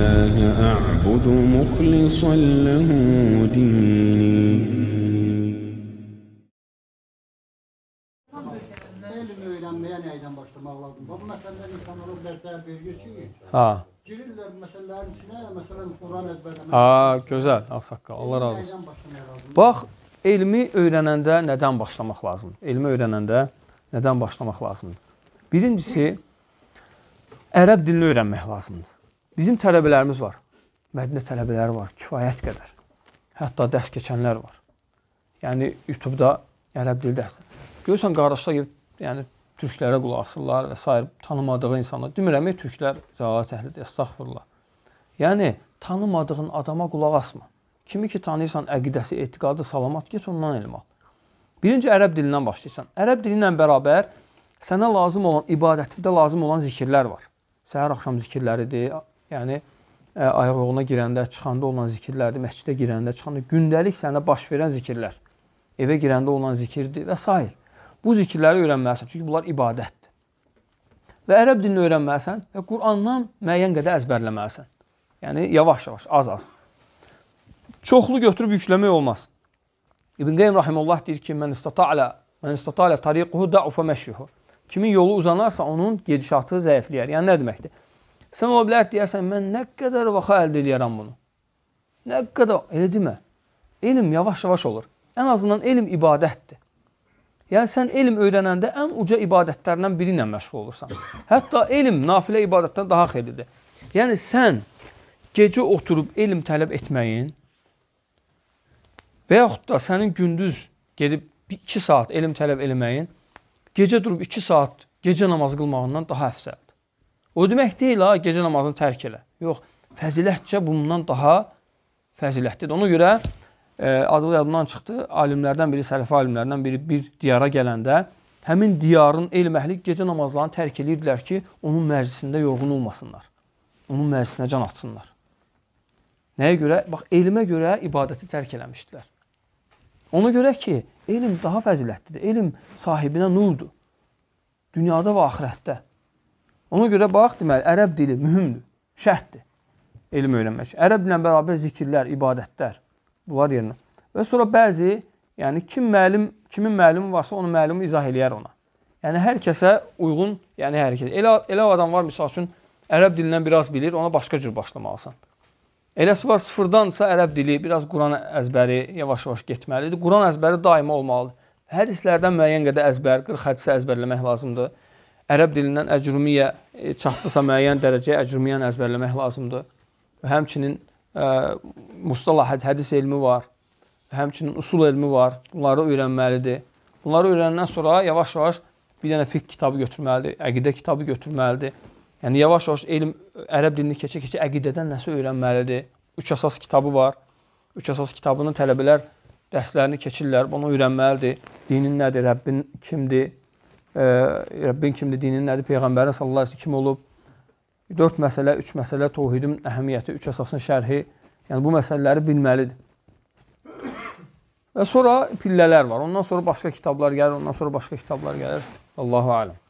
الله أعبد مخلصا له ديني elm öyrənməyə nəydən başlamaq lazımdır? Bu məsələlər insanlara dərsə verir ki, ha. girirlər məsələlərin içinə, məsələn, Quran əzbərləmək. Ha, gözəl, ağsaqqal, Allah razı olsun. Bax, elmi öyrənəndə nədən başlamaq lazımdır? Elmi öyrənəndə nədən başlamaq lazımdır? Birincisi, ərəb dilini öyrənmək lazımdır. Bizim tələbələrimiz var. Mədinə tələbələri var, kifayət qədər. Hətta dərs keçənlər var. Yəni YouTube-da ərəb dili dərsi. Görürsən qardaşlar gibi, yəni türklərə qulaq asırlar və s. tanımadığı insanlar. Demirəm, türklər zəlalət əhlidir, estağfurullah. Yəni tanımadığın adama qulaq asma. Kimi ki tanıyırsan, əqidəsi, etiqadı salamat, get ondan elm al. Birinci ərəb dilindən başlayırsan. Ərəb dili ilə bərabər sənə lazım olan ibadətdə lazım olan zikirlər var. Səhər axşam zikirləridir, Yəni e, ayaqyoluna girəndə, çıxanda olan zikirlərdir, məscidə girəndə, çıxanda gündəlik sənə baş verən zikirlər, evə girəndə olan zikirdir və s. Bu zikirləri öyrənməlisən, çünki bunlar ibadətdir. Və ərəb dilini öyrənməlisən və Qurandan müəyyən qədər əzbərləməlisən. Yəni yavaş-yavaş, az-az. Çoxlu götürüb yükləmək olmaz. İbn Qayyim rahimehullah deyir ki, "Mən istata'ala, mən istata'ala tariquhu da'ufa mashyuhu." Kimin yolu uzanarsa onun gedişatı zəifləyər. Yəni nə deməkdir? Sən ola bilər deyərsən, mən nə qədər vaxt əldə edərəm bunu. Nə qədər, elə demə. Elm yavaş-yavaş olur. Ən azından elm ibadətdir. Yəni sən elm öyrənəndə ən uca ibadətlərdən biri ilə məşğul olursan. Hətta elm nafilə ibadətdən daha xeyirlidir. Yəni sən gecə oturub elm tələb etməyin və yaxud da sənin gündüz gedib 2 saat elm tələb eləməyin gecə durub 2 saat gecə namazı qılmağından daha əfsəldir. O demək deyil, ha, gecə namazını tərk elə. Yox, fəzilətcə bundan daha fəzilətlidir. Ona görə e, adlı yadımdan çıxdı, alimlərdən biri, sələfi alimlərdən biri bir diyara gələndə həmin diyarın elm əhli gecə namazlarını tərk edirdilər ki, onun məclisində yorğun olmasınlar. Onun məclisinə can atsınlar. Nəyə görə? Bax, elmə görə ibadəti tərk eləmişdilər. Ona görə ki, elm daha fəzilətlidir. Elm sahibinə nurdur. Dünyada və axirətdə. Ona görə bax, deməli, ərəb dili mühümdür, şərtdir elm öyrənmək. Ərəblə bərabər zikirlər, ibadətlər bunlar yerinə. Və sonra bəzi, yəni kim müəllim, kimin müəllimi varsa, onun müəllimi izah eləyər ona. Yəni hər kəsə uyğun, yəni hər kəs. Elə elə adam var məsəl üçün ərəb dilindən biraz bilir, ona başqa cür başlamalısan. Eləsi var sıfırdansa ərəb dili, biraz Quran əzbəri yavaş-yavaş getməlidir. Quran əzbəri daimi olmalıdır. Hədislərdən müəyyən qədər əzbər, 40 hədisə əzbərləmək lazımdır ərəb dilindən əcrumiyə e, çatdısa müəyyən dərəcəyə əcrumiyyəni əzbərləmək lazımdır. Və həmçinin ə, e, mustalah hədis elmi var, həmçinin usul elmi var. Bunları öyrənməlidir. Bunları öyrəndən sonra yavaş-yavaş bir dənə fiqh kitabı götürməlidir, əqidə kitabı götürməlidir. Yəni yavaş-yavaş elm ərəb dilini keçə-keçə əqidədən nəsə öyrənməlidir. Üç əsas kitabı var. Üç əsas kitabının tələbələr dərslərini keçirlər, bunu öyrənməlidir. Dinin nədir, Rəbbin kimdir, e, Rəbbin kimdir, dinin nədir, Peyğəmbərin sallallahu əleyhi kim olub. Dörd məsələ, üç məsələ tohidin əhəmiyyəti, üç əsasın şərhi. Yəni bu məsələləri bilməlidir. Və sonra pillələr var. Ondan sonra başqa kitablar gəlir, ondan sonra başqa kitablar gəlir. Allahu aləm.